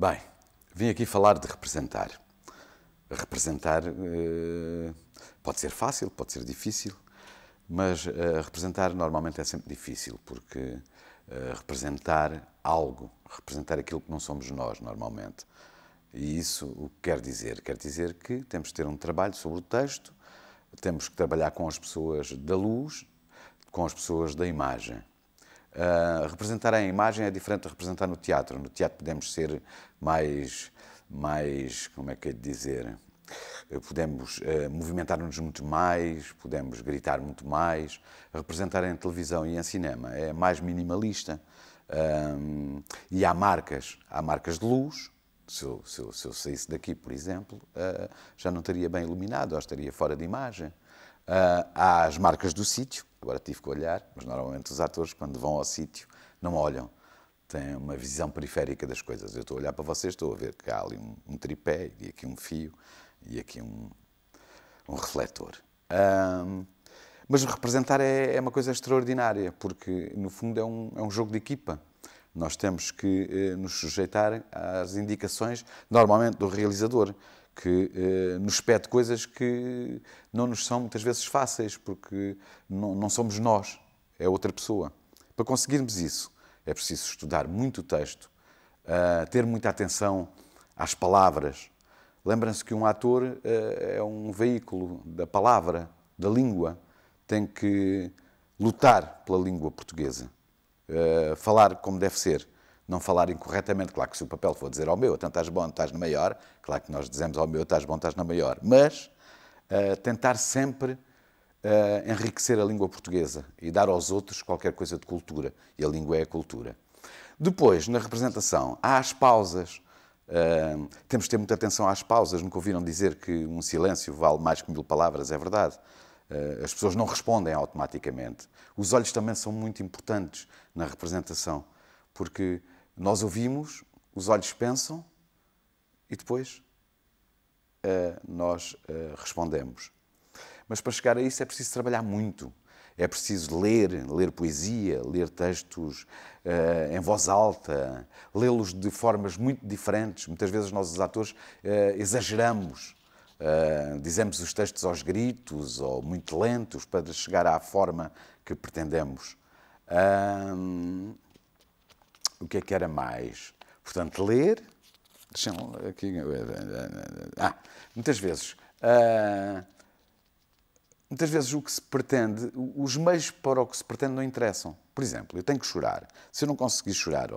Bem, vim aqui falar de representar. Representar eh, pode ser fácil, pode ser difícil, mas eh, representar normalmente é sempre difícil, porque eh, representar algo, representar aquilo que não somos nós normalmente. E isso o que quer dizer? Quer dizer que temos que ter um trabalho sobre o texto, temos que trabalhar com as pessoas da luz, com as pessoas da imagem. Ah, representar a imagem é diferente de representar no teatro. No teatro podemos ser mais, mais como é que é de dizer, podemos uh, movimentar-nos muito mais, podemos gritar muito mais. Representar em televisão e em cinema é mais minimalista. Um, ah, e há marcas, há marcas de luz. Se eu, se eu, se eu saísse daqui, por exemplo, uh, já não estaria bem iluminado, ou estaria fora de imagem. Uh, há as marcas do sítio, Agora tive que olhar, mas normalmente os atores, quando vão ao sítio, não olham. Têm uma visão periférica das coisas. Eu estou a olhar para vocês, estou a ver que há ali um, um tripé, e aqui um fio, e aqui um, um refletor. Um, mas representar é, é, uma coisa extraordinária, porque no fundo é um, é um jogo de equipa. Nós temos que eh, nos sujeitar às indicações, normalmente do realizador, que eh, nos pede coisas que não nos são muitas vezes fáceis, porque não, não, somos nós, é outra pessoa. Para conseguirmos isso, é preciso estudar muito o texto, uh, ter muita atenção às palavras. lembrem se que um ator uh, é um veículo da palavra, da língua, tem que lutar pela língua portuguesa, uh, falar como deve ser não falarem corretamente. Claro que se o papel for dizer ao meu, então estás bom, estás na maior, claro que nós dizemos ao meu, estás bom, estás na maior, mas uh, tentar sempre uh, enriquecer a língua portuguesa e dar aos outros qualquer coisa de cultura, e a língua é a cultura. Depois, na representação, há as pausas. Uh, temos de ter muita atenção às pausas. Nunca ouviram dizer que um silêncio vale mais que mil palavras, é verdade. Eh, as pessoas não respondem automaticamente. Os olhos também são muito importantes na representação, porque nós ouvimos, os olhos pensam e depois uh, nós uh, respondemos. Mas para chegar a isso é preciso trabalhar muito. É preciso ler, ler poesia, ler textos uh, em voz alta, lê-los de formas muito diferentes. Muitas vezes nós, os atores, exageramos. dizemos os textos aos gritos ou muito lentos para chegar à forma que pretendemos o que é que era mais? Portanto, ler. Deixa aqui. Ah, muitas vezes. Uh, muitas vezes o que se pretende, os meios para o que se pretende não interessam. Por exemplo, eu tenho que chorar. Se eu não conseguir chorar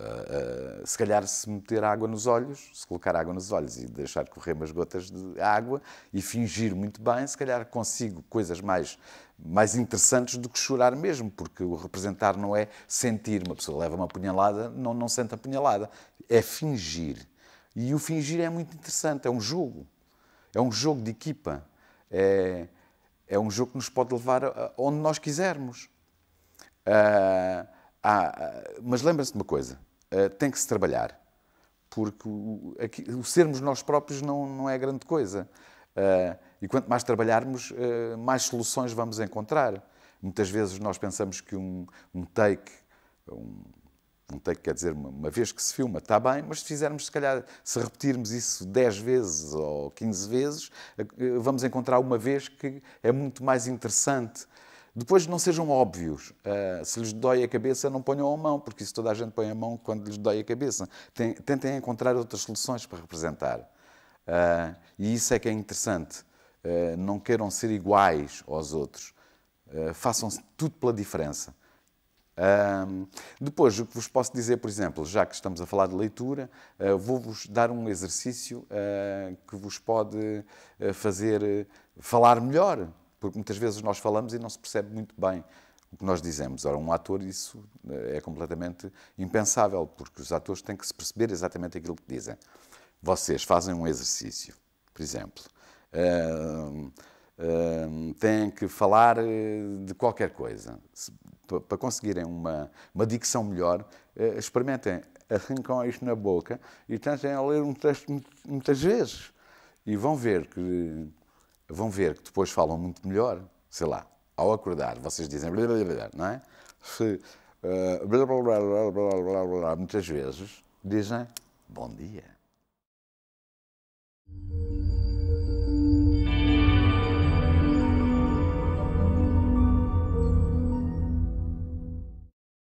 Uh, se calhar se meter água nos olhos, se colocar água nos olhos e deixar correr umas gotas de água e fingir muito bem, se calhar consigo coisas mais mais interessantes do que chorar mesmo, porque o representar não é sentir. Uma pessoa leva uma punhalada, não, não sente a punhalada, É fingir. E o fingir é muito interessante, é um jogo. É um jogo de equipa. É, é um jogo que nos pode levar onde nós quisermos. Ah, ah, mas lembra-se de uma coisa: eh, tem que se trabalhar. Porque o, aqui, o sermos nós próprios não, não é grande coisa. Uh, e quanto mais trabalharmos, uh, mais soluções vamos encontrar. Muitas vezes nós pensamos que um, um take, um, um take quer dizer uma, uma, vez que se filma, está bem, mas se fizermos, se calhar, se repetirmos isso 10 vezes ou 15 vezes, vamos encontrar uma vez que é muito mais interessante depois não sejam óbvios. Uh, se lhes dói a cabeça, não ponham a mão, porque isso toda a gente põe a mão quando lhes dói a cabeça. Tem, tentem encontrar outras soluções para representar. Uh, e isso é que é interessante. Uh, não queiram ser iguais aos outros. façam tudo pela diferença. depois, o que vos posso dizer, por exemplo, já que estamos a falar de leitura, vou-vos dar um exercício que vos pode fazer falar melhor porque muitas vezes nós falamos e não se percebe muito bem o que nós dizemos. Ora, um ator, isso eh, é completamente impensável, porque os atores têm que se perceber exatamente aquilo que dizem. Vocês fazem um exercício, por exemplo, uh, uh, têm que falar eh, de qualquer coisa. Se, para conseguirem uma, uma dicção melhor, uh, experimentem, arrancam isto na boca e tentem a ler um texto muitas vezes. E vão ver que vão ver que depois falam muito melhor, sei lá, ao acordar, vocês dizem não é? Se, uh, muitas vezes dizem bom dia.